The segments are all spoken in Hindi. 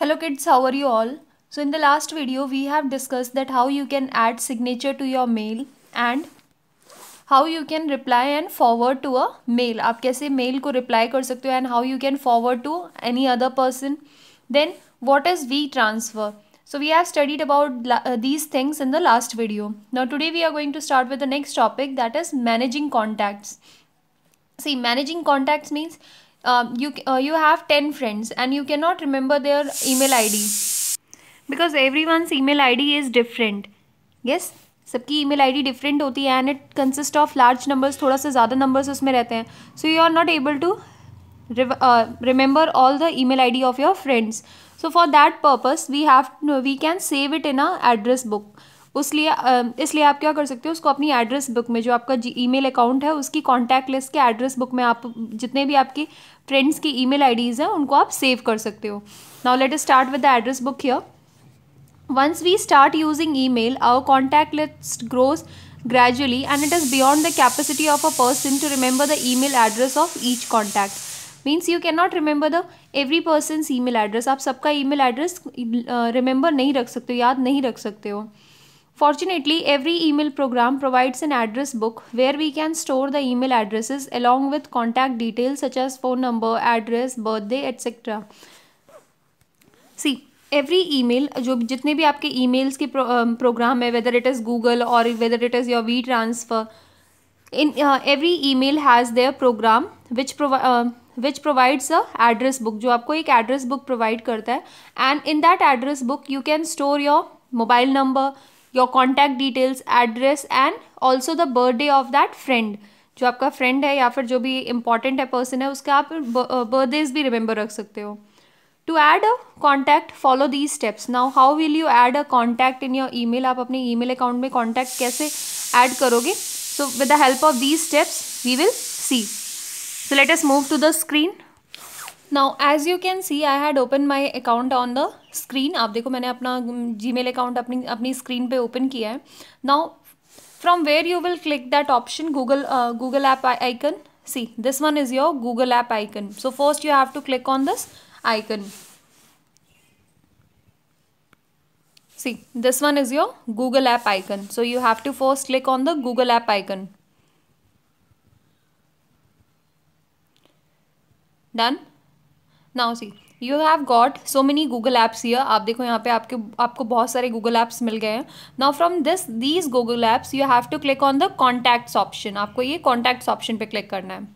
Hello kids, how are you all? So in the last video, we have discussed that how you can add signature to your mail and how you can reply and forward to a mail. आप कैसे mail को reply कर सकते हो and how you can forward to any other person. Then what is V transfer? So we have studied about uh, these things in the last video. Now today we are going to start with the next topic that is managing contacts. See managing contacts means um, you uh, you have 10 friends and you cannot remember their email id because everyone's email id is different yes सबकी ईमेल आईडी डिफरेंट होती है and it consist of large numbers थोड़ा सा ज़्यादा नंबर्स उसमें रहते हैं so you are not able to remember all the email ID of your friends so for that purpose we have we can save it in a address book उस लिए इसलिए आप क्या कर सकते हो उसको अपनी एड्रेस बुक में जो आपका जी ईमेल अकाउंट है उसकी कॉन्टैक्ट लिस्ट के एड्रेस बुक में आप जितने भी आपकी फ्रेंड्स की ईमेल आईडीज़ हैं उनको आप सेव कर सकते हो now let start with the address book here start using email our contact contact grows gradually and it is beyond the capacity of a person to remember the email address of each contact means you can not remember the every person email address आप सबका ई मेल एड्रेस रिमेंबर नहीं रख सकते हो याद नहीं रख सकते हो Fortunately, every email program provides an address book where we can store the email addresses along with contact details such as phone number, address, birthday, etc. See, every email, जो जितने भी आपके emails के um, program है, whether it is Google or whether it is your WeTransfer, in uh, every email has their program which uh, which provides a address book, जो आपको एक address book provide करता है, and in that address book you can store your mobile number, your contact details address and also the birthday of that friend जो आपका फ्रेंड है या फिर जो भी इंपॉर्टेंट है पर्सन है उसका आप बर्थडेज भी रिमेंबर रख सकते हो to add a contact follow these steps now how will you add a contact in your email आप अपने ई मेल अकाउंट में कॉन्टैक्ट कैसे ऐड करोगे so with the help of these steps we will see so let's move to the screen now as you can see I had open my account on the screen आप देखो मैंने अपना जी मेल अकाउंट अपनी अपनी स्क्रीन पर ओपन किया है now from where you will click that option Google Google app icon see this one is your Google app icon so first you have to click on this icon see this one is your Google app icon so you have to first click on the Google app icon done now see you have got so many Google apps here आप देखो यहाँ पे आपके आपको बहुत सारे गूगल ऐप्स मिल गए हैं now from this these Google apps you have to click on the contacts option आपको ये कॉन्टैक्ट्स ऑप्शन पे क्लिक करना है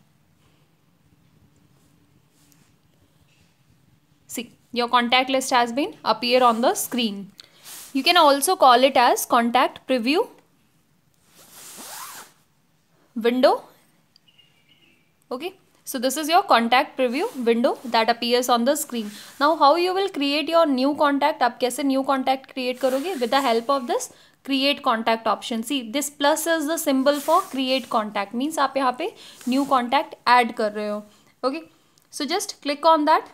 see your contact list has been appear on the screen you can also call it as contact preview window okay okay? So this is your contact preview window that appears on the screen. Now how you will create your new contact? aap kaise new contact create karoge With the help of this create contact option. See this plus is the symbol for create contact means आप यहाँ पे new contact add कर रहे हो. Okay. So just click on that.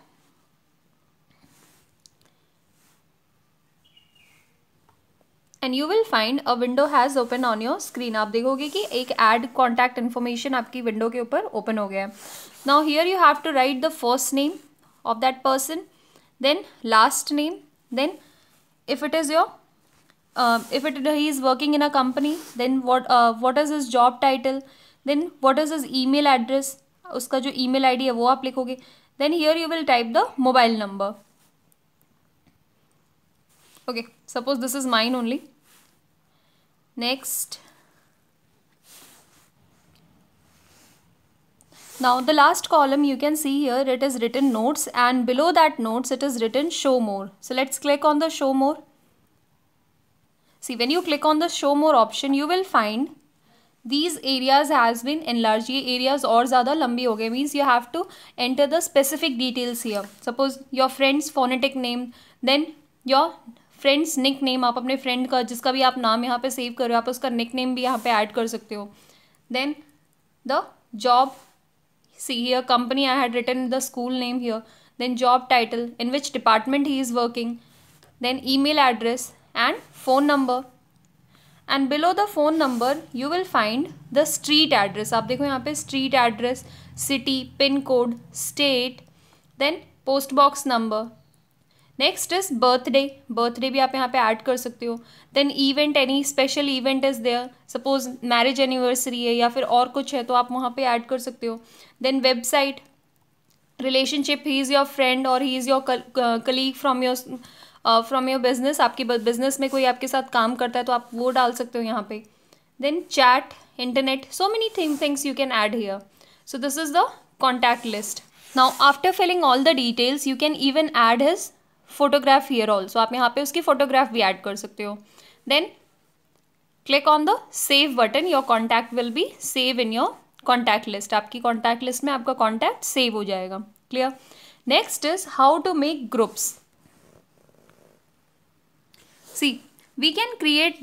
And you will find a window has open on your screen आप देखोगे कि एक एड कॉन्टैक्ट इन्फॉर्मेशन आपकी विंडो के ऊपर ओपन हो गया है now here you have to write the first name of that person then last name then if it is your if it he is working in a company then what is is job title then what is is email address उसका जो ई मेल आई डी है वो आप लिखोगे then here you will type the mobile number okay suppose this is mine only next Now the last column you can see here it is written notes and below that notes it is written show more. So let's click on the show more. See when you click on the show more option you will find these areas has been enlarged. ये areas or ज़्यादा lambi हो means you have to enter the specific details here. Suppose your friend's phonetic name then your friends nickname आप अपने फ्रेंड का जिसका भी आप नाम यहाँ पे सेव कर रहे हो आप उसका निक नेम भी यहाँ पे ऐड कर सकते हो then the job see here company I had written the school name here then job title in which department he is working then email address and phone number and below the phone number you will find the street address आप देखो यहाँ पे street address city pin code state then post box number next is birthday birthday भी आप यहाँ पे ऐड कर सकते हो then event any special event is there suppose marriage anniversary है या फिर और कुछ है तो आप वहाँ पे ऐड कर सकते हो then website relationship he is your friend और he is your colleague from your from your business आपके बिजनेस में कोई आपके साथ काम करता है तो आप वो डाल सकते हो यहाँ पे then chat internet so many thing things you can add here so this is the contact list now after filling all the details you can even add his photograph here also आप यहाँ पे उसकी फोटोग्राफ भी ऐड कर सकते हो then click on the save button your contact will be save in your contact list आपकी कॉन्टैक्ट लिस्ट में आपका कॉन्टैक्ट सेव हो जाएगा clear next is how to make groups see we can create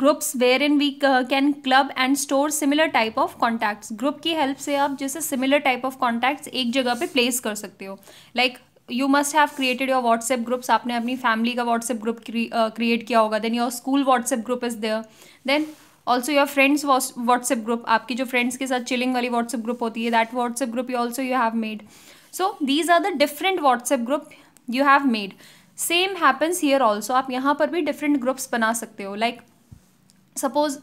groups where in we can club and store similar type of contacts group की हेल्प से आप जैसे सिमिलर टाइप ऑफ कॉन्टैक्ट्स एक जगह पे प्लेस कर सकते हो like you must have created your WhatsApp groups आपने अपनी फैमिली का व्हाट्सएप ग्रुप क्रिएट किया होगा then your school WhatsApp group is there then also your friends WhatsApp group आपकी जो फ्रेंड्स के साथ चिलिंग वाली व्हाट्सएप ग्रुप होती है that WhatsApp group you also you have made so these are the different WhatsApp group you have made same happens here also आप यहाँ पर भी डिफरेंट ग्रुप्स बना सकते हो like suppose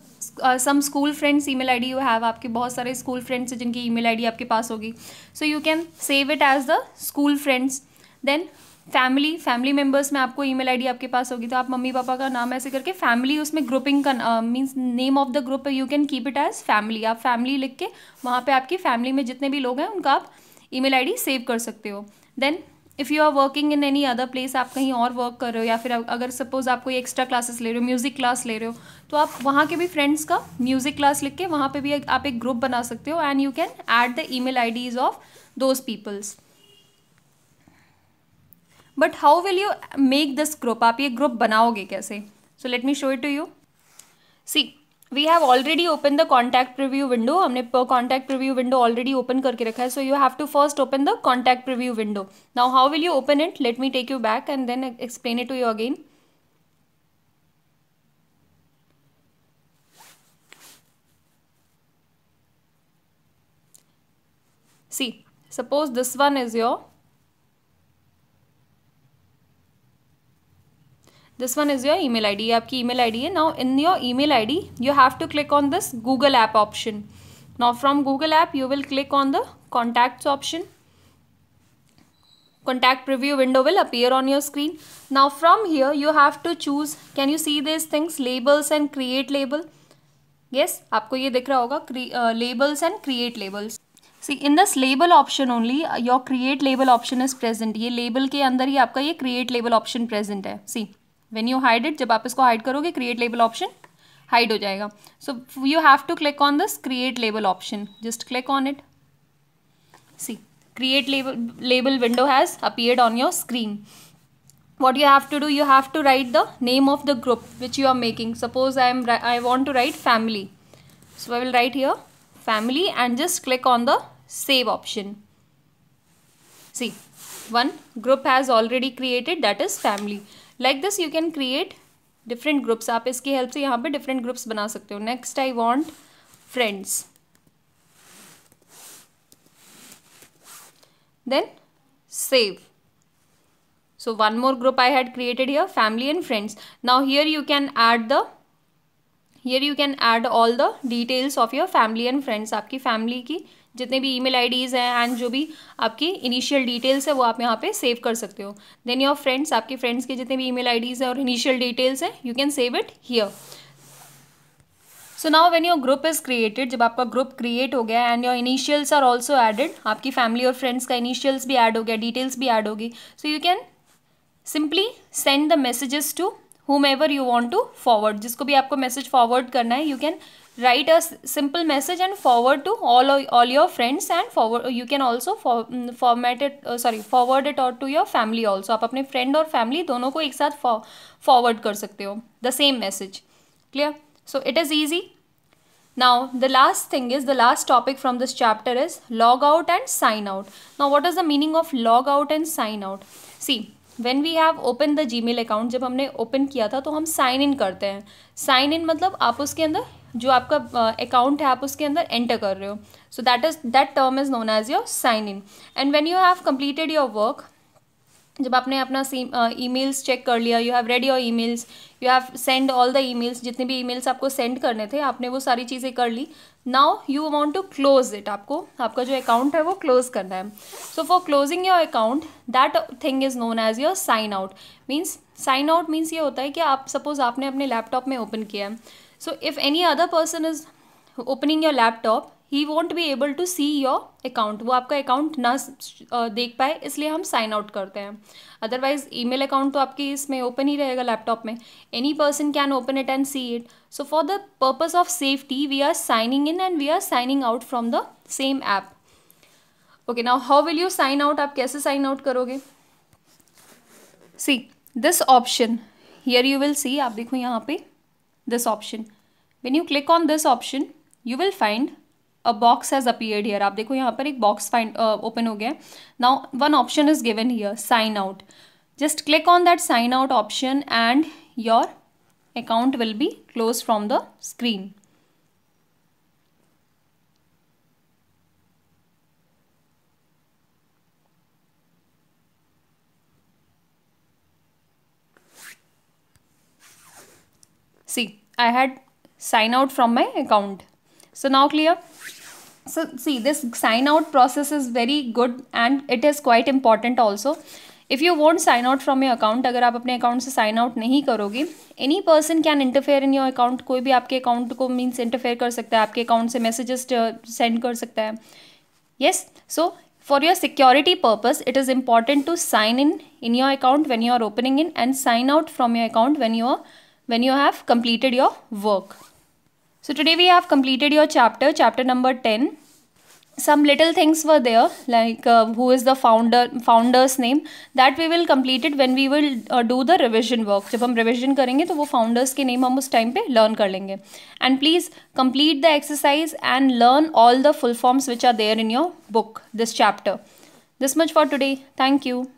some school friends email I D you have आपके बहुत सारे स्कूल फ्रेंड्स हैं जिनकी ई मेल आई डी आपके पास होगी so you can save it as the school friends then family family members में आपको ईमेल आईडी आपके पास होगी तो आप मम्मी पापा का नाम ऐसे करके फैमिली उसमें ग्रुपिंग का means name of the group you can keep it as family आप फैमिली लिख के वहाँ पे आपकी फैमिली में जितने भी लोग हैं उनका आप ईमेल आईडी सेव कर सकते हो then if you are working in any other place आप कहीं और वर्क कर रहे हो या फिर अगर सपोज आप कोई एक्स्ट्रा क्लासेस ले रहे हो म्यूज़िक क्लास ले रहे हो तो आप वहाँ के भी फ्रेंड्स का म्यूज़िक क्लास लिख के वहाँ पे भी आप एक ग्रुप बना सकते हो and you can add the email IDs of those peoples but how will you make this group आप ये ग्रुप बनाओगे कैसे so let me show it to you see we have already open the contact preview window हमने contact preview window already open करके रखा है so you have to first open the contact preview window now how will you open it let me take you back and then explain it to you again see suppose this one is your this one is your email I D आपकी ई मेल आई डी है now in your email I D you have to click on this Google app option now from Google app you will click on the contact option contact preview window will appear on your screen now from here you have to choose can you see this things labels and create label yes आपको ये दिख रहा होगा labels and create labels see in this label option only your create label option is present ये लेबल के अंदर ही आपका ये क्रिएट लेबल ऑप्शन प्रेजेंट है सी When you hide it, जब आप इसको हाइड करोगे क्रिएट लेबल ऑप्शन हाइड हो जाएगा so you have to click on this create label option just click on it see create label label window has appeared on your screen what you have to do you have to write the name of the group which you are making suppose i am i want to write family so i will write here family and just click on the save option see one group has already created that is family like this you can create different groups आप इसकी हेल्प से यहाँ पर डिफरेंट ग्रुप्स बना सकते हो next I want friends then save so one more group I had created your family and friends now here you can add the here you can add all the details of your family and friends आपकी फैमिली की जितने भी ईमेल आईडीज़ हैं एंड जो भी आपकी इनिशियल डिटेल्स है वो आप यहाँ पे सेव कर सकते हो देन योर फ्रेंड्स आपके फ्रेंड्स के जितने भी ईमेल आईडीज़ हैं और इनिशियल डिटेल्स हैं you can save it here so now when your group is created जब आपका ग्रुप क्रिएट हो गया and your initials are also added आपकी फैमिली और फ्रेंड्स का इनिशियल्स भी एड हो गया डिटेल्स भी एड होगी so you can simply send the messages to whomever you want to forward जिसको भी आपको मैसेज फॉरवर्ड करना है you can write a simple message and forward to all all your friends and forward you can also formatted sorry forward it और टू योर फैमिली ऑल्सो आप अपने फ्रेंड और फैमिली दोनों को एक साथ फॉरवर्ड कर सकते हो the same message clear so it is easy now the last thing is the last topic from this chapter is log out and sign out now what is the meaning of log out and sign out see when we have open the Gmail account जब हमने ओपन किया था तो हम साइन इन करते हैं साइन इन मतलब आप उसके अंदर जो आपका अकाउंट uh, है आप उसके अंदर एंटर कर रहे हो so that is that term is known as your sign in and when you have completed your work जब आपने अपना ईमेल्स चेक कर लिया you have read your emails you have send all the emails जितने भी ईमेल्स आपको सेंड करने थे आपने वो सारी चीज़ें कर ली now you want to close it आपको आपका जो अकाउंट है वो क्लोज करना है so for closing your account that thing is known as your sign out means sign out means ये होता है कि आप सपोज आपने अपने लैपटॉप में ओपन किया है so if any other person is opening your laptop he won't be able to see your account वो आपका अकाउंट ना देख पाए इसलिए हम साइन आउट करते हैं अदरवाइज ई मेल अकाउंट तो आपके इसमें ओपन ही रहेगा लैपटॉप में any person can open it and see it so for the purpose of safety we are signing in and we are signing out from the same app okay now how will you sign out आप कैसे साइन आउट करोगे see this option here you will see आप देखो यहाँ पे this option when you click on this option you will find a box has appeared here आप देखो यहाँ पर एक बॉक्स फाइंड ओपन हो गया है now one option is given here sign out just click on that sign out option and your account will be close from the screen See, I had sign out from my account. So now clear. So see this sign out process is very good and it is quite important also. If you won't sign out from your account, अगर आप अपने account से sign out नहीं करोगे any person can interfere in your account. कोई भी आपके account को means interfere कर सकता है आपके account से messages uh, send कर सकता है Yes. So, For your security purpose, it is important to sign in in your account when you are opening in and sign out from your account when you are when you have completed your work. So today we have completed your chapter, chapter number 10. Some little things were there like uh, who is the founder, founder's name. That we will complete it when we will uh, do the revision work. When we revision will learn the founders name at that time learn And please complete the exercise and learn all the full forms which are there in your book, this chapter. This much for today. Thank you.